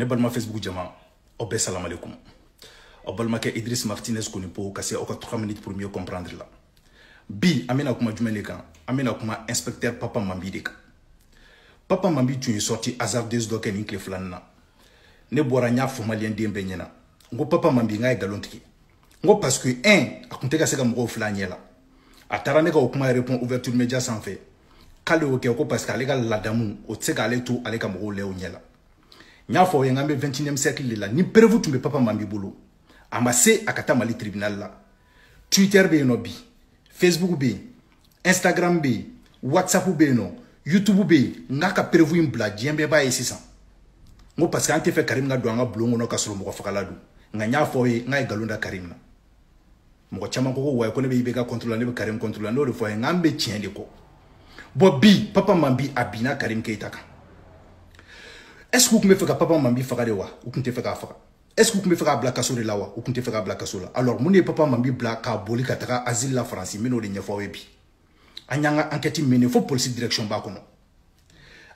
ne balima facebook jama aw bɛɛ salamalekum aw balimakɛ idris martinez kɔni po ka se aw ka 3 minutes pour mieux comprendre la bi an bena kuma jumɛn le kan an bena kuma inspecteur papa mambi de kan papa mambi tun ye sorti hasardeuse dɔ kɛ nin kile filanin na ne bɔra n y'a fɔ maliyɛn den bɛɛ ɲɛna n ko papa mambi n k'a ye galon tigɛ n ko parce que un a tun tɛ ka se ka mɔgɔw fila ɲɛ la a taara ne ka o kuma répond ouverture média sanfɛ k'ale y'o kɛ ko parce que ale ka ladamu o tɛ se k'ale to ale ka mɔgɔw lɛ o ɲɛ la n y'a fɔ aw ye n k'an bɛ 21e siècle de la ni preuve tun bɛ papa Mambi bolo a ma se a ka taa Mali tribunal la Twitter bɛ yen nɔ bi Facebook bɛ yen Instagram bɛ yen WhatsApp bɛ yen nɔ YouTube bɛ yen n k'a ka preuve in bila diɲɛ bɛɛ b'a ye sisan n ko parce que an tɛ fɛ Karim ka don an ka bulon kɔnɔ ka sɔrɔ mɔgɔ fagala don nka n y'a fɔ aw ye n k'a ye nkalon da Karim na mɔgɔ caman ko ko wayi ko ne bɛ IBK contre la ne bɛ Karim contre la n y'o de fɔ a ye n k'an bɛ tiɲɛ de kɔ bon bi papa Mambi a binna Karim Keita kan. est-ce que u tun bɛ fɛ ka papa mambi faga de wa u tun tɛ fɛ k'a faga est-ce que u tun bɛ fɛ k'a bila kaso de la wa u tun tɛ fɛ k'a bila kaso la alors mun de ye papa mambi bila k'a boli ka taga asile la faransi n bɛn'o de ɲɛfɔ aw ye bi an y'an ka enquête mene fo police direction b'a kɔnɔ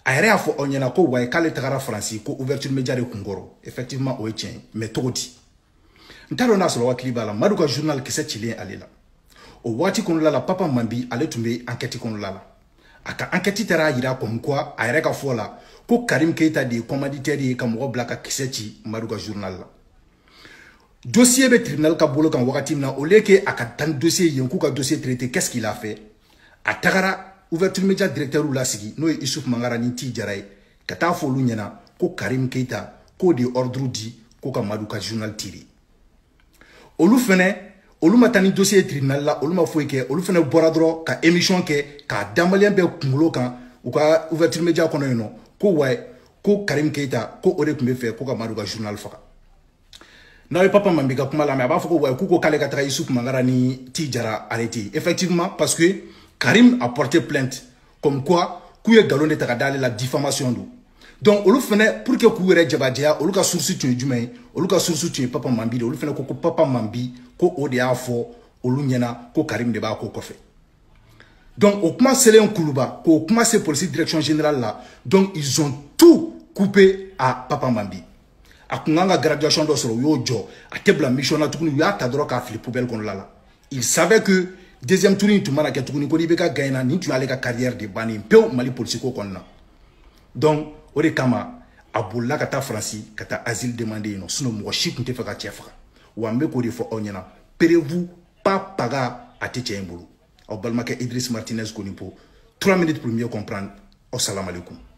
a yɛrɛ y'a fɔ aw ɲɛna ko wayi k'ale tagara faransi ko ouverture media de kun kɔrɔ effectivement o ye tiɲɛ ye mais cogo di n t'a dɔn n'a sɔrɔ hakili b'a la madu ka journal kisɛ cilen ale la o waati kɔnɔla la papa mambi ale tun bɛ enquête kɔnɔla la a ka enquête taara yira comme quoi a yɛrɛ ka fɔ la ko karim keita de ye commanditaire ye ka mɔgɔ bila ka kisɛ ci madu ka journal la dossier bɛ tribunal ka bolo kan wagati min na au lieu que a ka tan dossier yen k'u ka dossier traité qu'est-ce qu'il a fait a tagara ouverture média directeur lasigi n'o ye isuf mangara ni ti jara ye ka taa fɔ olu ɲɛna ko karim keita k'o de ordre di ko ka madu ka journal tiri olu fɛnɛ olu ma taa ni dossier ye tribunal la olu ma foyi kɛ olu fɛnɛ bɔra dɔrɔn ka émission kɛ k'a danbaliyɛn bɛɛ kunkolo kan u ka ouverture média kɔnɔ yen nɔ ko wa ko karim keita ko o de tun bɛ fɛ ko ka madu ka journal faga n'aw ye papa mambi ka kuma lamɛn a b'a fɔ ko wa k'u ko k'ale ka taga yusufu mangara ni ti jara arrêté effectivement parce que karim a porté plainte comme quoi k'u ye galon de ta ka d'ale la diffamation don donc olu fɛnɛ pour que k'u yɛrɛ jabajɛya olu ka surusi tun ye jumɛn ye olu ka surusi tun ye papa manbi de olu fɛnɛ ko ko papa manbi ko o de y'a fɔ olu ɲɛna ko karim de b'a ko kɔfɛ donc o kuma selen kuluba k'o kuma se polisi direction générale la donc ils ont tout coupé à papa manbi a kun kan ka graduation dɔ sɔrɔ u y'o jɔ a tɛ bila mission na tuguni u y'a ta dɔrɔn k'a fili poubelle kɔnɔla la il savait que deuxième tour in tun mana kɛ tuguni ko n'i bɛ ka gagne na nin tun y'ale ka carrière de bannen pewu mali polisi ko kɔnɔna donc o de kama a bolila ka taa faransi ka taa asile demande yen nɔ sinɔ mɔgɔ si tun tɛ fɛ ka cɛ faga wa n bɛ k'o de fɔ aw ɲɛna perewu pa paga a tɛ cɛ in bolo aw balimakɛ idris martinez konipo 3 minutes pour mieux comprendre aw salamalekum